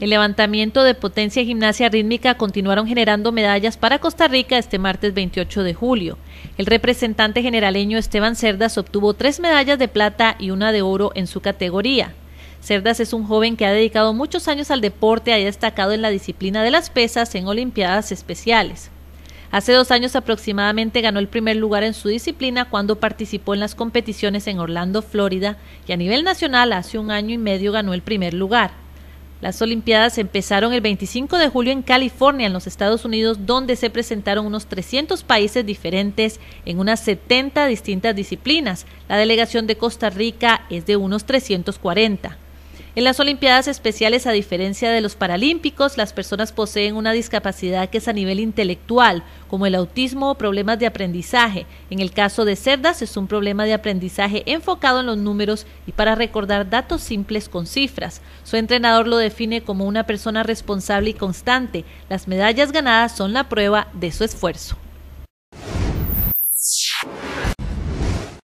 El levantamiento de potencia y gimnasia rítmica continuaron generando medallas para Costa Rica este martes 28 de julio. El representante generaleño Esteban Cerdas obtuvo tres medallas de plata y una de oro en su categoría. Cerdas es un joven que ha dedicado muchos años al deporte y ha destacado en la disciplina de las pesas en Olimpiadas especiales. Hace dos años aproximadamente ganó el primer lugar en su disciplina cuando participó en las competiciones en Orlando, Florida, y a nivel nacional hace un año y medio ganó el primer lugar. Las Olimpiadas empezaron el 25 de julio en California, en los Estados Unidos, donde se presentaron unos 300 países diferentes en unas 70 distintas disciplinas. La delegación de Costa Rica es de unos 340. En las Olimpiadas Especiales, a diferencia de los Paralímpicos, las personas poseen una discapacidad que es a nivel intelectual, como el autismo o problemas de aprendizaje. En el caso de Cerdas es un problema de aprendizaje enfocado en los números y para recordar datos simples con cifras. Su entrenador lo define como una persona responsable y constante. Las medallas ganadas son la prueba de su esfuerzo.